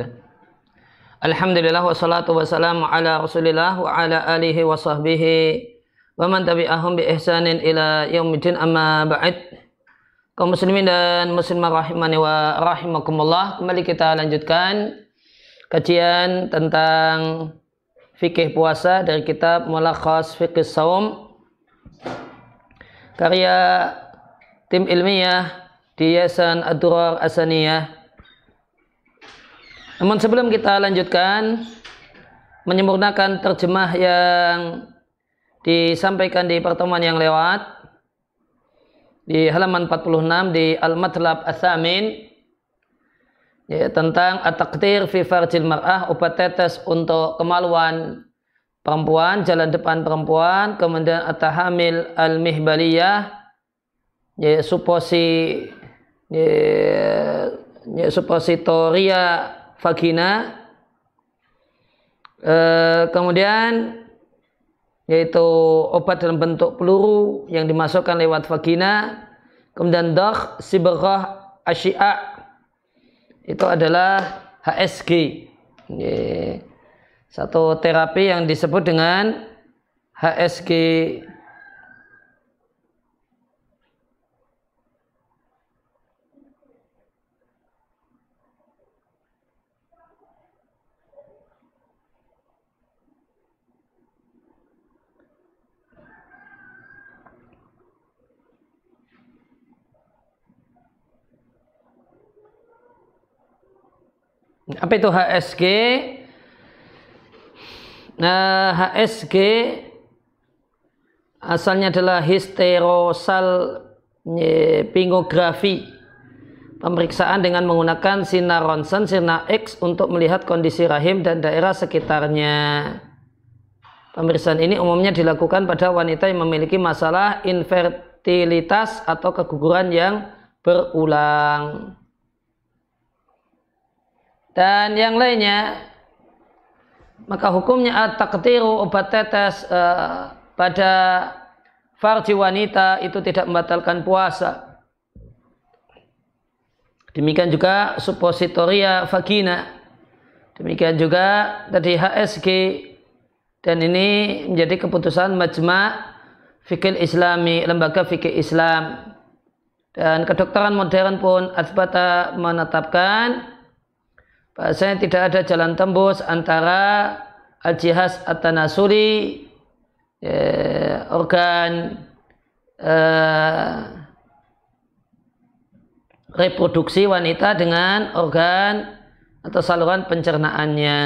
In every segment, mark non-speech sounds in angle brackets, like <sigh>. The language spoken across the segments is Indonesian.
Dah. Alhamdulillah wassalatu wassalamu ala Rasulillah wa ala alihi wa sahbihi wa man tabi'ahum bi ihsanin ila yaumiddin amma ba'id Kaum muslimin dan muslimah rahimani wa rahimakumullah, kembali kita lanjutkan kajian tentang fikih puasa dari kitab Mulakhas Fikih Saum karya tim ilmiah di Yayasan Ad-Durar Asaniyah namun sebelum kita lanjutkan menyempurnakan terjemah yang disampaikan di pertemuan yang lewat di halaman 46 di Al-Matlab Asamin ya, tentang at-taqdir fi farjil mar'ah obat tetes untuk kemaluan perempuan jalan depan perempuan kemudian at-tahamil al-mihbaliyah ya suposi ya, ya supositoria fakina e, kemudian yaitu obat dalam bentuk peluru yang dimasukkan lewat vagina kemudian dakh sibarah asyia itu adalah HSG satu terapi yang disebut dengan HSG Apa itu HSG? Nah, HSG asalnya adalah histerosal pingografi pemeriksaan dengan menggunakan sinar ronsen, sinar X untuk melihat kondisi rahim dan daerah sekitarnya. Pemeriksaan ini umumnya dilakukan pada wanita yang memiliki masalah infertilitas atau keguguran yang berulang dan yang lainnya maka hukumnya at-taqtiru obat tetes uh, pada farji wanita itu tidak membatalkan puasa. Demikian juga suppositoria vagina. Demikian juga tadi HSG dan ini menjadi keputusan majma' fikih Islami, lembaga fikih Islam. Dan kedokteran modern pun asbata menetapkan bahasanya eh, tidak ada jalan tembus antara al-jihas at tanasuri eh, organ eh, reproduksi wanita dengan organ atau saluran pencernaannya.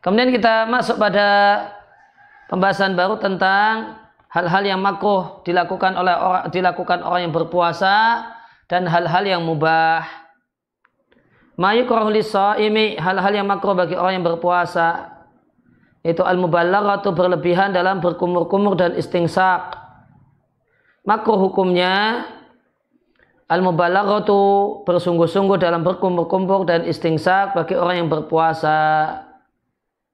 Kemudian kita masuk pada pembahasan baru tentang hal-hal yang makruh dilakukan oleh orang dilakukan orang yang berpuasa dan hal-hal yang mubah. Mayukroh ini hal-hal yang makruh bagi orang yang berpuasa itu al atau berlebihan dalam berkumur-kumur dan istingsak. Makruh hukumnya al itu bersungguh-sungguh dalam berkumur-kumur dan istingsak bagi orang yang berpuasa.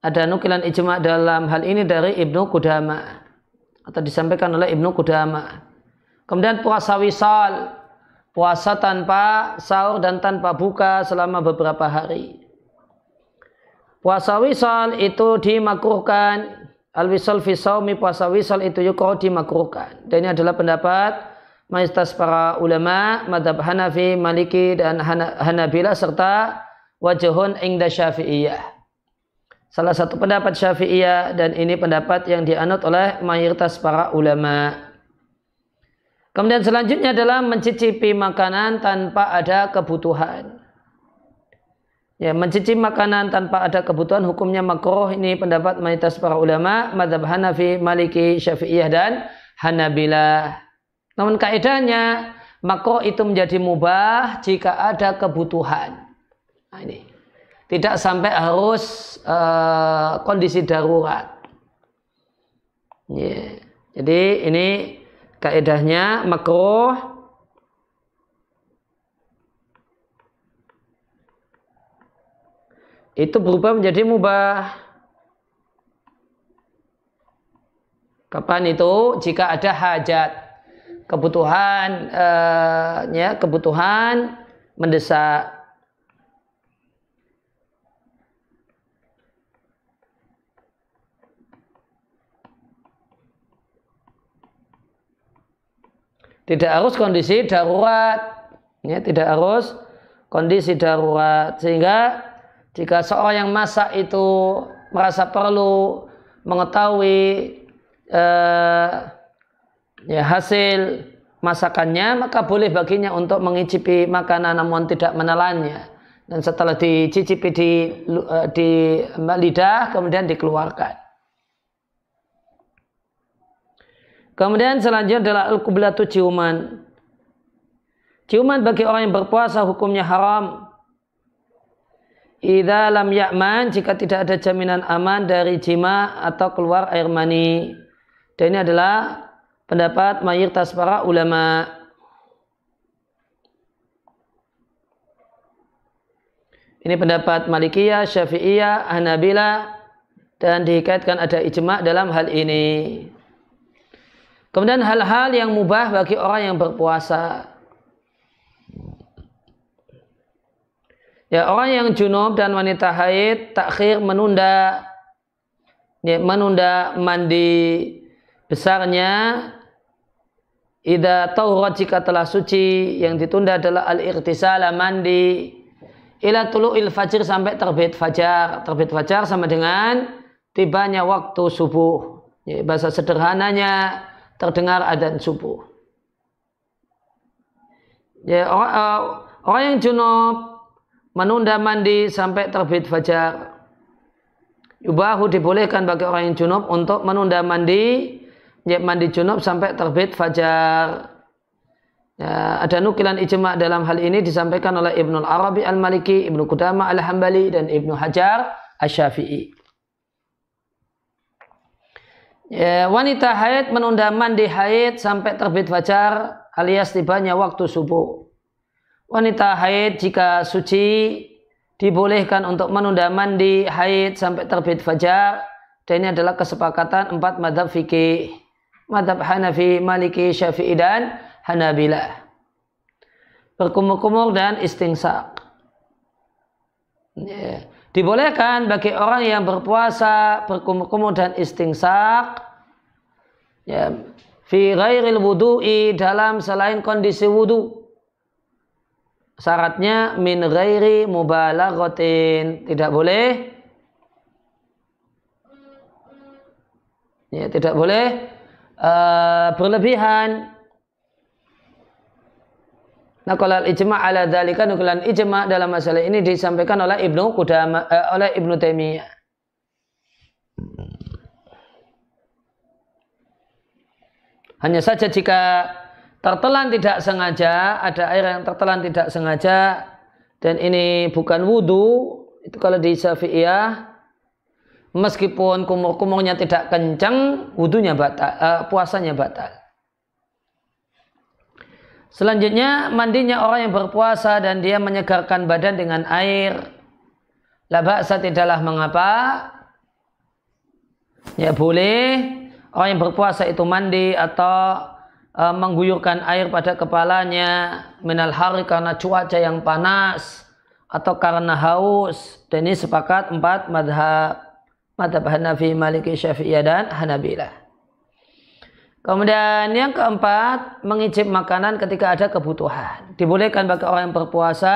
Ada nukilan ijma dalam hal ini dari Ibnu kudama atau disampaikan oleh Ibnu kudama Kemudian puasa wisal puasa tanpa sahur dan tanpa buka selama beberapa hari. Puasa wisal itu dimakruhkan. Al-wisal fisaumi puasa wisal itu yukro dimakruhkan. Dan ini adalah pendapat mayoritas para ulama, madhab Hanafi, Maliki, dan Hanabila, serta wajahun ingda syafi'iyah. Salah satu pendapat syafi'iyah dan ini pendapat yang dianut oleh mayoritas para ulama' Kemudian selanjutnya adalah mencicipi makanan tanpa ada kebutuhan. Ya, mencicipi makanan tanpa ada kebutuhan hukumnya makruh ini pendapat mayoritas para ulama madhab Hanafi, Maliki, Syafi'iyah dan Hanabila. Namun kaidahnya makruh itu menjadi mubah jika ada kebutuhan. Nah, ini tidak sampai harus uh, kondisi darurat. Yeah. Jadi ini Kaedahnya makruh itu berubah menjadi mubah. Kapan itu? Jika ada hajat, kebutuhan, eh, ya kebutuhan mendesak. Tidak harus kondisi darurat. Ya, tidak harus kondisi darurat. Sehingga jika seorang yang masak itu merasa perlu mengetahui eh, ya, hasil masakannya, maka boleh baginya untuk mengicipi makanan namun tidak menelannya. Dan setelah dicicipi di, eh, di lidah, kemudian dikeluarkan. Kemudian selanjutnya adalah al qublatu ciuman. Ciuman bagi orang yang berpuasa hukumnya haram. Idza lam ya'man jika tidak ada jaminan aman dari jima atau keluar air mani. Dan ini adalah pendapat mayoritas para ulama. Ini pendapat Malikiyah, Syafi'iyah, Hanabila dan dikaitkan ada ijma dalam hal ini. Kemudian hal-hal yang mubah bagi orang yang berpuasa. Ya, orang yang junub dan wanita haid takhir menunda ya, menunda mandi besarnya Ida tawrat jika telah suci yang ditunda adalah al-irtisala mandi ila il fajr sampai terbit fajar. Terbit fajar sama dengan tibanya waktu subuh. Ya, bahasa sederhananya terdengar adzan subuh. Ya, orang, uh, orang yang junub menunda mandi sampai terbit fajar. Yubahu dibolehkan bagi orang yang junub untuk menunda mandi, ya, mandi junub sampai terbit fajar. Ya, ada nukilan ijma dalam hal ini disampaikan oleh Ibnu Arabi Al-Maliki, Ibnu Qudamah Al-Hambali dan Ibnu Hajar Asy-Syafi'i ya, wanita haid menunda mandi haid sampai terbit fajar alias tibanya waktu subuh. Wanita haid jika suci dibolehkan untuk menunda mandi haid sampai terbit fajar dan ini adalah kesepakatan empat madhab fikih madhab Hanafi, Maliki, Syafi'i dan Hanabila. berkumur-kumur dan istingsak. Yeah. Dibolehkan bagi orang yang berpuasa berkumur-kumur dan istingsak. ya, fi ghairil wudu'i dalam selain kondisi wudu. Syaratnya min ghairi mubalaghatin. Tidak boleh ya, tidak boleh uh, berlebihan Nah kalau ijma ala dalika nukulan ijma dalam masalah ini disampaikan oleh Ibnu Kudama, eh, oleh Ibnu Taimiyah. Hanya saja jika tertelan tidak sengaja, ada air yang tertelan tidak sengaja dan ini bukan wudhu, itu kalau di Syafi'iyah meskipun kumur-kumurnya tidak kencang, wudhunya batal, eh, puasanya batal. Selanjutnya mandinya orang yang berpuasa dan dia menyegarkan badan dengan air. Labaksa tidaklah mengapa. Ya boleh orang yang berpuasa itu mandi atau e, mengguyurkan air pada kepalanya minal hari karena cuaca yang panas atau karena haus. Dan ini sepakat empat madhab. Madhab Hanafi, Maliki, Syafi'iyah dan Hanabilah. Kemudian yang keempat, mengicip makanan ketika ada kebutuhan. Dibolehkan bagi orang yang berpuasa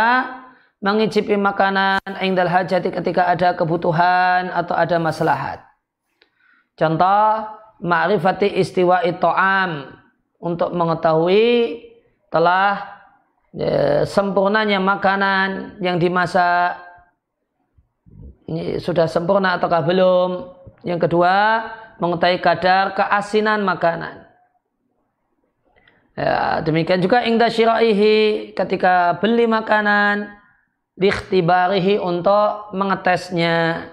mengicipi makanan yang hajati ketika ada kebutuhan atau ada maslahat. Contoh, ma'rifati istiwa ito'am untuk mengetahui telah ya, sempurnanya makanan yang dimasak ini sudah sempurna ataukah belum. Yang kedua, mengetahui kadar keasinan makanan. Ya, demikian juga ingda syiraihi ketika beli makanan dikhtibarihi untuk mengetesnya.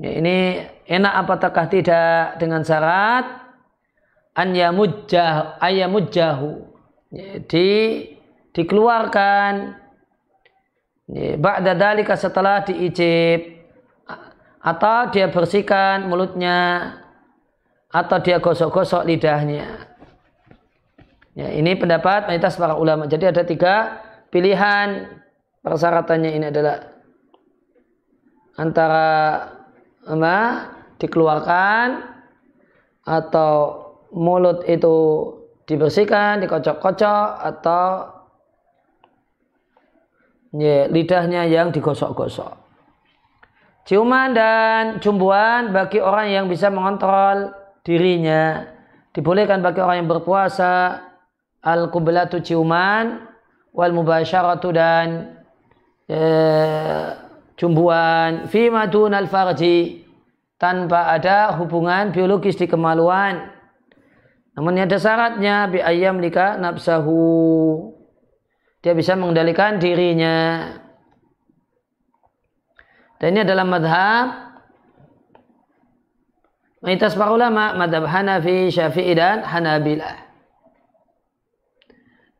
Ya, ini enak apakah tidak dengan syarat an yamujjah ayamujjahu ya, di dikeluarkan ya, ba'da dalika setelah diicip atau dia bersihkan mulutnya atau dia gosok-gosok lidahnya. Ya, ini pendapat mayoritas para ulama. Jadi ada tiga pilihan persyaratannya ini adalah antara apa, dikeluarkan atau mulut itu dibersihkan, dikocok-kocok atau ya, lidahnya yang digosok-gosok. Ciuman dan cumbuan bagi orang yang bisa mengontrol dirinya. Dibolehkan bagi orang yang berpuasa al-kublatu ciuman wal mubasyaratu dan e, fi madun al-farji tanpa ada hubungan biologis di kemaluan. Namun ada syaratnya bi ayam lika nafsahu. Dia bisa mengendalikan dirinya. Dan ini adalah madhab mayoritas para ulama, madhab Hanafi, Syafi'i dan Hanabilah.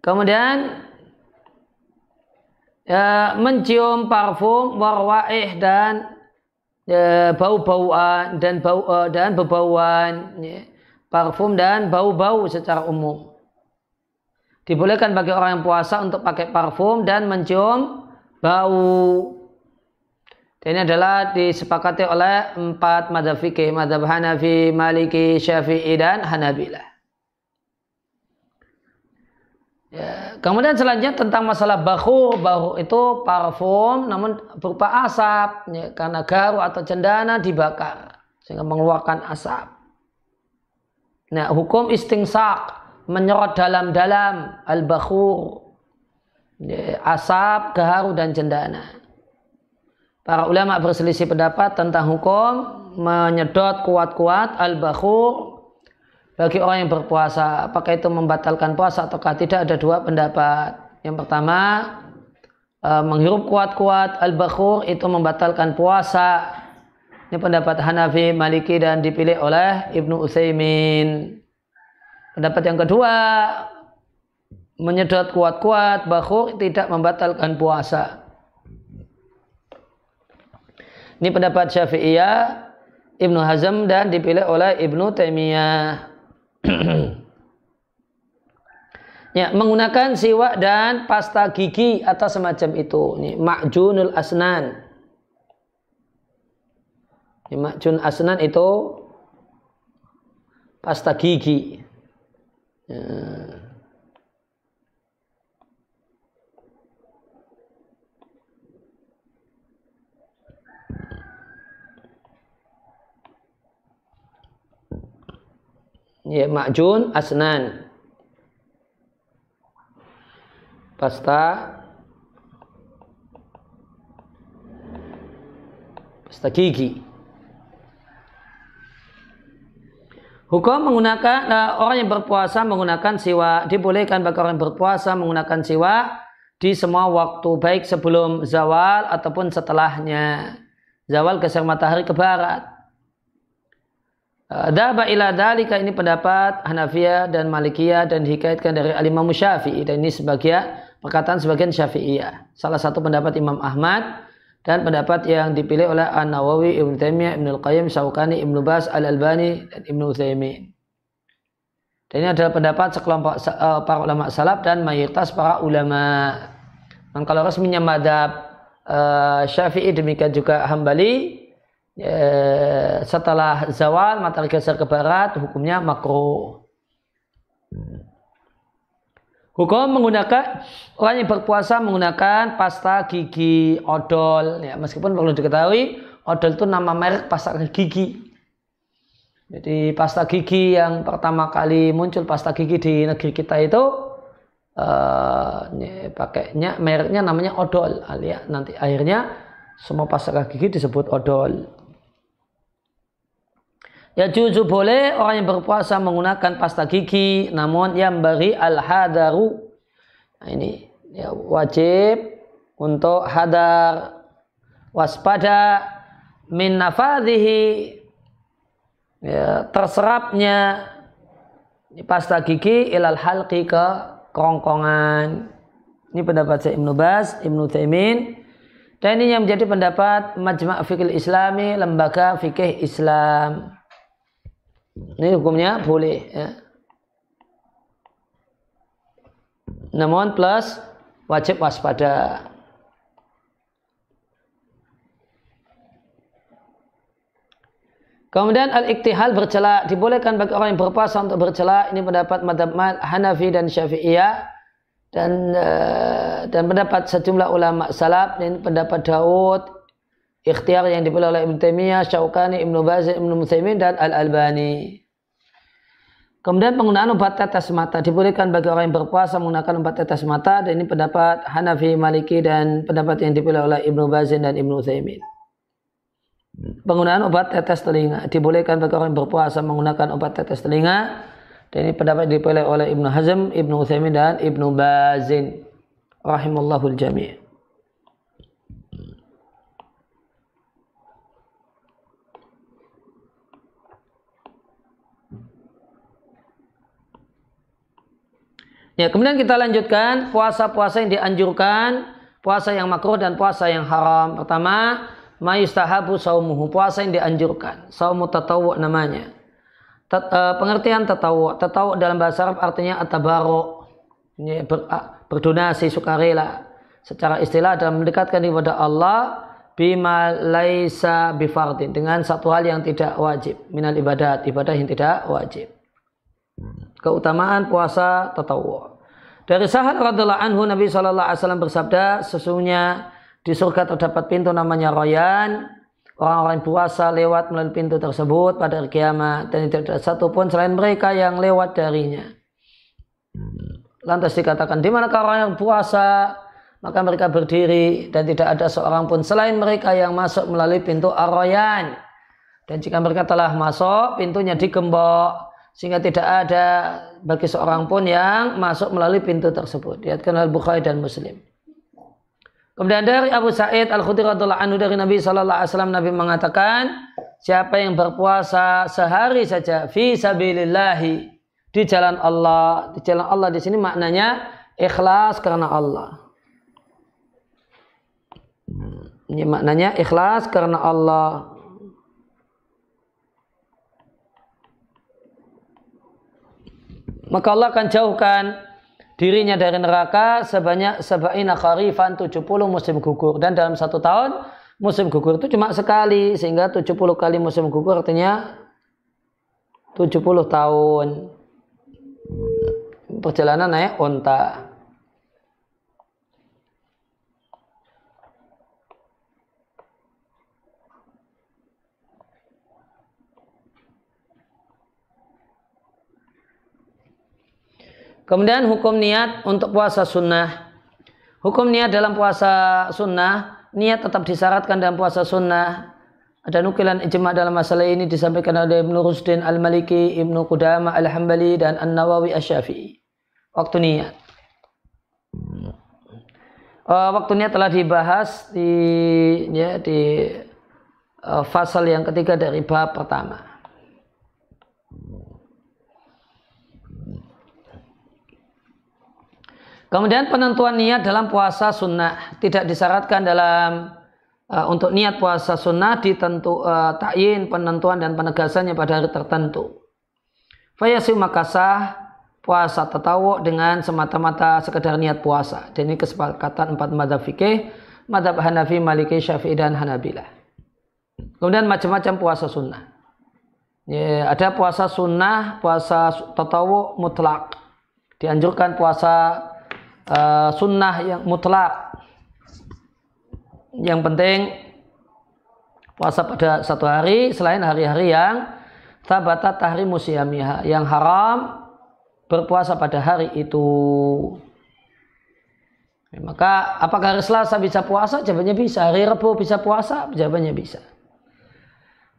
Kemudian ya, mencium parfum, warwaih dan ya, bau-bauan dan bau uh, dan bebauan, ya. parfum dan bau-bau secara umum. Dibolehkan bagi orang yang puasa untuk pakai parfum dan mencium bau dan ini adalah disepakati oleh empat madhab fikih, madhab Hanafi, Maliki, Syafi'i, dan Hanabilah. Ya. Kemudian selanjutnya tentang masalah bahu. Bahu itu parfum namun berupa asap. Ya, karena garu atau cendana dibakar. Sehingga mengeluarkan asap. Nah hukum istingsak. Menyerot dalam-dalam. Al-bakhur. Ya, asap, garu, dan cendana. Para ulama berselisih pendapat tentang hukum menyedot kuat-kuat al-bakhur bagi orang yang berpuasa. Apakah itu membatalkan puasa ataukah tidak? Ada dua pendapat. Yang pertama, e, menghirup kuat-kuat al-bakhur itu membatalkan puasa. Ini pendapat Hanafi, Maliki dan dipilih oleh Ibnu Utsaimin. Pendapat yang kedua, menyedot kuat-kuat bakhur tidak membatalkan puasa. Ini pendapat Syafi'iyah, Ibnu Hazm dan dipilih oleh Ibnu Taimiyah. <clears throat> ya, menggunakan siwak dan pasta gigi atau semacam itu. Ini ma'junul asnan. Ini ma'jun asnan itu pasta gigi. Ya. ya ma'jun asnan pasta pasta gigi Hukum menggunakan nah, orang yang berpuasa menggunakan siwa dibolehkan bagi orang yang berpuasa menggunakan siwa di semua waktu baik sebelum zawal ataupun setelahnya. Zawal geser matahari ke barat. Eh, daba ila dalika ini pendapat Hanafiyah dan Malikiyah dan dikaitkan dari Al-Imam Syafi'i dan ini sebagian perkataan sebagian Syafi'iyah. Salah satu pendapat Imam Ahmad dan pendapat yang dipilih oleh An-Nawawi, Ibnu Taimiyah, Ibnu Qayyim, Syaukani, Ibnu Bas, Al-Albani dan Ibnu Utsaimin. Dan ini adalah pendapat sekelompok uh, para ulama salaf dan mayoritas para ulama. Dan kalau resminya madhab uh, Syafi'i demikian juga Hambali Eh, setelah zawal matahari geser ke barat hukumnya makro Hukum menggunakan orang yang berpuasa menggunakan pasta gigi odol ya meskipun perlu diketahui odol itu nama merek pasta gigi. Jadi pasta gigi yang pertama kali muncul pasta gigi di negeri kita itu uh, eh, pakainya mereknya namanya odol alias nah, nanti akhirnya semua pasta gigi disebut odol. Ya juju boleh orang yang berpuasa menggunakan pasta gigi, namun yang beri al-hadaru. Nah, ini ya, wajib untuk hadar waspada min nafadhihi ya, terserapnya pasta gigi ilal halqi ke kerongkongan. Ini pendapat saya Ibnu Bas, Ibnu Taimin. Dan ini yang menjadi pendapat Majma' Fikih Islami, Lembaga Fikih Islam. Ini hukumnya boleh. Ya. Namun plus wajib waspada. Kemudian al-iktihal bercela dibolehkan bagi orang yang berpuasa untuk bercela ini pendapat madhab Hanafi dan Syafi'iyah dan eh, dan pendapat sejumlah ulama salaf Ini pendapat Daud ikhtiar yang dipilih oleh Ibn Taimiyah, Syaukani, Ibn Baz, Ibn Musaimin dan Al Albani. Kemudian penggunaan obat tetes mata dibolehkan bagi orang yang berpuasa menggunakan obat tetes mata dan ini pendapat Hanafi, Maliki dan pendapat yang dipilih oleh Ibnu Bazin dan Ibnu Utsaimin. Penggunaan obat tetes telinga dibolehkan bagi orang yang berpuasa menggunakan obat tetes telinga dan ini pendapat yang dipilih oleh Ibnu Hazm, Ibnu Utsaimin dan Ibnu Bazin rahimallahu jami'. Ya, kemudian kita lanjutkan puasa-puasa yang dianjurkan, puasa yang makruh dan puasa yang haram. Pertama, mayustahabu saumuhu, puasa yang dianjurkan. Saumu tatawu namanya. Tat, uh, pengertian tatawu, tatawu dalam bahasa Arab artinya atabaro. Ini ber, berdonasi sukarela. Secara istilah dan mendekatkan kepada Allah bima laisa bifardin dengan satu hal yang tidak wajib minal ibadat ibadah yang tidak wajib Keutamaan puasa tatawu. Dari sahabat radhiallahu anhu Nabi Shallallahu alaihi wasallam bersabda, sesungguhnya di surga terdapat pintu namanya Royan. Orang-orang puasa lewat melalui pintu tersebut pada hari kiamat dan tidak ada satupun selain mereka yang lewat darinya. Lantas dikatakan, di manakah orang yang puasa? Maka mereka berdiri dan tidak ada seorang pun selain mereka yang masuk melalui pintu Ar-Royan. Dan jika mereka telah masuk, pintunya digembok sehingga tidak ada bagi seorang pun yang masuk melalui pintu tersebut. Diatkan oleh Bukhari dan Muslim. Kemudian dari Abu Sa'id Al-Khudri radhiallahu anhu dari Nabi sallallahu alaihi wasallam Nabi mengatakan, siapa yang berpuasa sehari saja fi sabilillahi di jalan Allah, di jalan Allah di sini maknanya ikhlas karena Allah. Hmm, ini maknanya ikhlas karena Allah. maka Allah akan jauhkan dirinya dari neraka sebanyak sab'ina kharifan 70 musim gugur dan dalam satu tahun musim gugur itu cuma sekali sehingga 70 kali musim gugur artinya 70 tahun perjalanan naik onta Kemudian hukum niat untuk puasa sunnah. Hukum niat dalam puasa sunnah, niat tetap disyaratkan dalam puasa sunnah. Ada nukilan ijma dalam masalah ini disampaikan oleh Ibnu Rusdin Al-Maliki, Ibnu Qudama Al-Hambali dan An-Nawawi Asy-Syafi'i. Waktu niat. Eh, waktu niat telah dibahas di ya di uh, fasal yang ketiga dari bab pertama. Kemudian penentuan niat dalam puasa sunnah tidak disyaratkan dalam uh, untuk niat puasa sunnah ditentu uh, eh, takyin penentuan dan penegasannya pada hari tertentu. Fayasi makasah puasa tatawu dengan semata-mata sekedar niat puasa. Dan ini kesepakatan empat madhab fikih, madhab Hanafi, Maliki, Syafi'i, dan Hanabilah. Kemudian macam-macam puasa sunnah. Ya, ada puasa sunnah, puasa tatawu mutlak. Dianjurkan puasa uh, sunnah yang mutlak. Yang penting puasa pada satu hari selain hari-hari yang tabata tahrimu siyamiha yang haram berpuasa pada hari itu. Ya, maka apakah hari Selasa bisa puasa? Jawabannya bisa. Hari Rabu bisa puasa? Jawabannya bisa.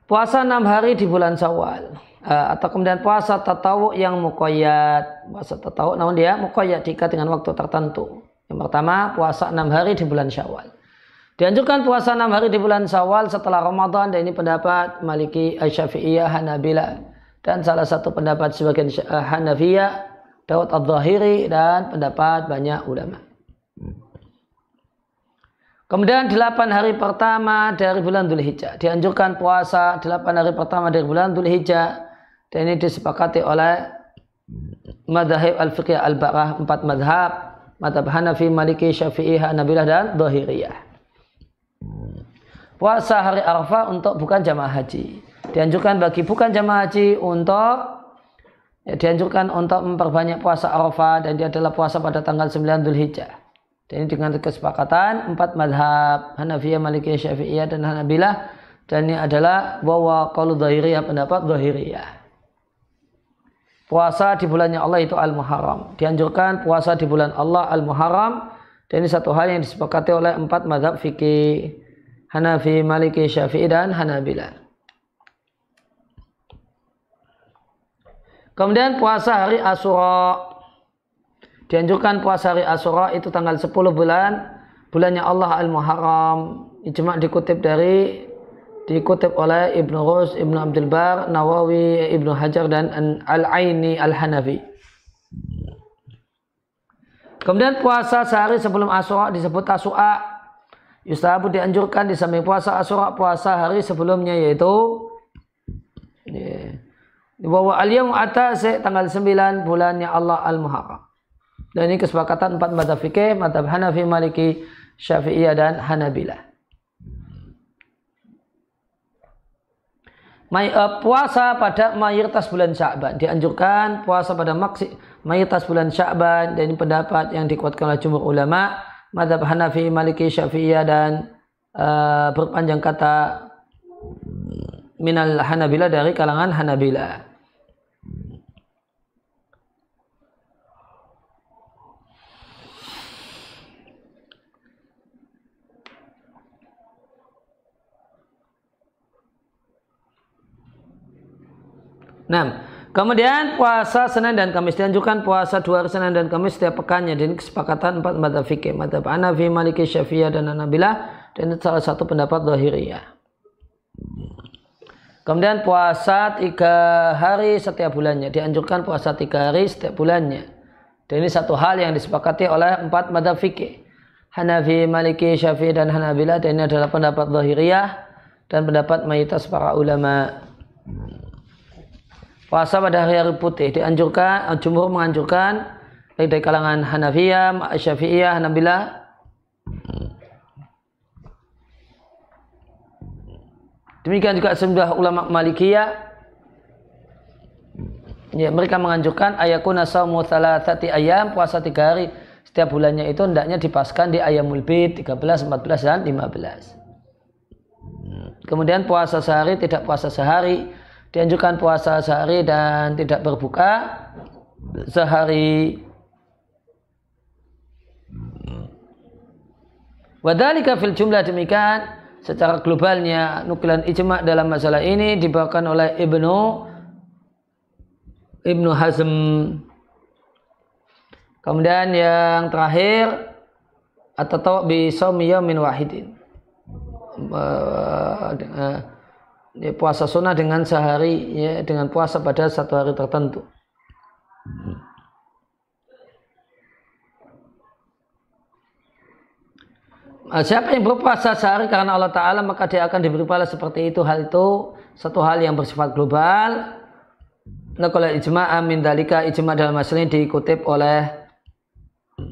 Puasa enam hari di bulan Syawal. Eh, atau kemudian puasa tatawu yang mukoyat puasa tatawu namun dia mukoyat dikat dengan waktu tertentu yang pertama puasa enam hari di bulan syawal dianjurkan puasa enam hari di bulan syawal setelah Ramadan dan ini pendapat Maliki eh, Syafi'iyah Hanabila dan salah satu pendapat sebagian eh, Hanafiyah Daud Al-Zahiri dan pendapat banyak ulama Kemudian delapan hari pertama dari bulan hijjah dianjurkan puasa delapan hari pertama dari bulan hijjah dan ini disepakati oleh madhab al-fiqh al-baqah empat madhab madhab Hanafi, Maliki, Syafi'i, Hanabilah dan Dohiriyah. Puasa hari Arafah untuk bukan jamaah haji. Dianjurkan bagi bukan jamaah haji untuk ya, dianjurkan untuk memperbanyak puasa Arafah dan dia adalah puasa pada tanggal 9 Hijjah Dan ini dengan kesepakatan empat madhab Hanafiyah, Malikiyah, Syafi'iyah dan Hanabilah dan ini adalah bahwa kalau zahiriyah pendapat dohiriyah puasa di bulannya Allah itu Al-Muharram. Dianjurkan puasa di bulan Allah Al-Muharram. Dan ini satu hal yang disepakati oleh empat madhab fikih. Hanafi, Maliki, Syafi'i, dan Hanabila. Kemudian puasa hari Asura. Dianjurkan puasa hari Asura itu tanggal 10 bulan. Bulannya Allah Al-Muharram. Ijma' dikutip dari dikutip oleh Ibnu Rus, Ibnu Abdul Bar, Nawawi, Ibnu Hajar dan Al-Aini Al-Hanafi. Kemudian puasa sehari sebelum Asyura disebut Asyura. Yustahabu dianjurkan di samping puasa Asyura puasa hari sebelumnya yaitu bahwa al atas atas tanggal 9 bulannya Allah Al-Muharram. Dan ini kesepakatan empat madhab fikih, madhab Hanafi, Maliki, Syafi'iyah dan Hanabilah. may, uh, puasa pada mayoritas bulan Sya'ban. Dianjurkan puasa pada maksi, mayoritas bulan Sya'ban dan ini pendapat yang dikuatkan oleh jumhur ulama, madhab Hanafi, Maliki, Syafi'iyah dan uh, berpanjang kata minal Hanabila dari kalangan Hanabila. Nah, kemudian puasa Senin dan Kamis dianjurkan puasa dua hari Senin dan Kamis setiap pekannya dan kesepakatan empat madzhab fikih, madzhab Hanafi, Maliki, Syafi'iyah dan Hanabilah dan itu salah satu pendapat Zahiriyah. Kemudian puasa tiga hari setiap bulannya dianjurkan puasa tiga hari setiap bulannya. Dan ini satu hal yang disepakati oleh empat madzhab fikih. Hanafi, Maliki, Syafi'i dan Hanabilah dan ini adalah pendapat Zahiriyah dan pendapat mayoritas para ulama puasa pada hari hari putih dianjurkan jumhur menganjurkan baik dari kalangan Hanafiyah, Syafi'iyah, Hanabilah Demikian juga sejumlah ulama Malikiyah Ya, mereka menganjurkan ayakuna saumu thalathati ayam, puasa tiga hari setiap bulannya itu hendaknya dipaskan di ayam bid 13, 14 dan 15. Kemudian puasa sehari, tidak puasa sehari, dianjurkan puasa sehari dan tidak berbuka sehari. Wadhalika fil jumlah demikian secara globalnya nukilan ijma dalam masalah ini dibawakan oleh Ibnu Ibnu Hazm. Kemudian yang terakhir atau bi min wahidin. Uh, uh, ya, puasa sunnah dengan sehari ya dengan puasa pada satu hari tertentu. Nah, siapa yang berpuasa sehari karena Allah Ta'ala maka dia akan diberi pahala seperti itu hal itu satu hal yang bersifat global Nah kalau ijma amin dalika ijma dalam masalah ini dikutip oleh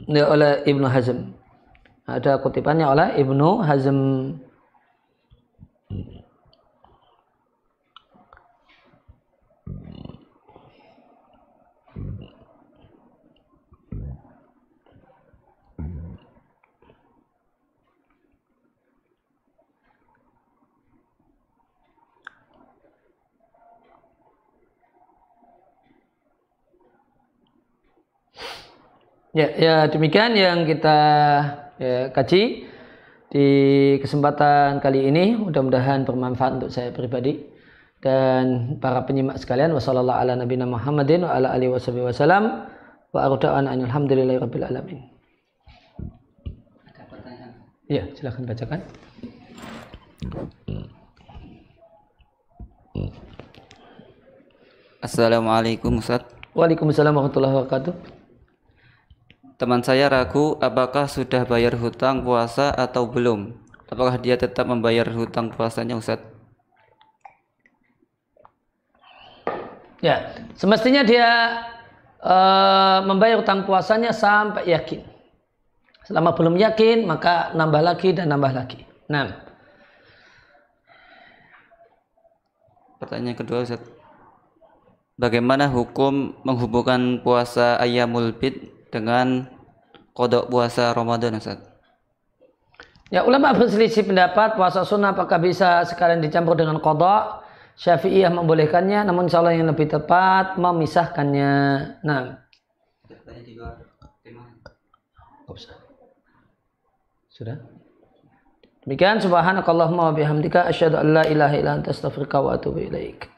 ya, oleh Ibnu Hazm. Ada kutipannya oleh Ibnu Hazm. Ya, ya demikian yang kita ya, kaji di kesempatan kali ini. Mudah-mudahan bermanfaat untuk saya pribadi dan para penyimak sekalian. Wassalamualaikum warahmatullahi wabarakatuh. Ya, silahkan bacakan. Assalamualaikum Ustaz. Waalaikumsalam warahmatullahi wabarakatuh. Teman saya ragu apakah sudah bayar hutang puasa atau belum. Apakah dia tetap membayar hutang puasanya Ustaz? Ya, semestinya dia e, membayar hutang puasanya sampai yakin. Selama belum yakin, maka nambah lagi dan nambah lagi. Nah. Pertanyaan kedua Ustaz. Bagaimana hukum menghubungkan puasa ayamul Bid dengan kodok puasa Ramadan Ustaz? Ya ulama berselisih pendapat puasa sunnah apakah bisa sekalian dicampur dengan kodok Syafi'iyah membolehkannya namun insya Allah yang lebih tepat memisahkannya. Nah. Sudah? Demikian subhanakallahumma wa bihamdika asyhadu an la ilaha illa anta astaghfiruka wa atubu ilaik.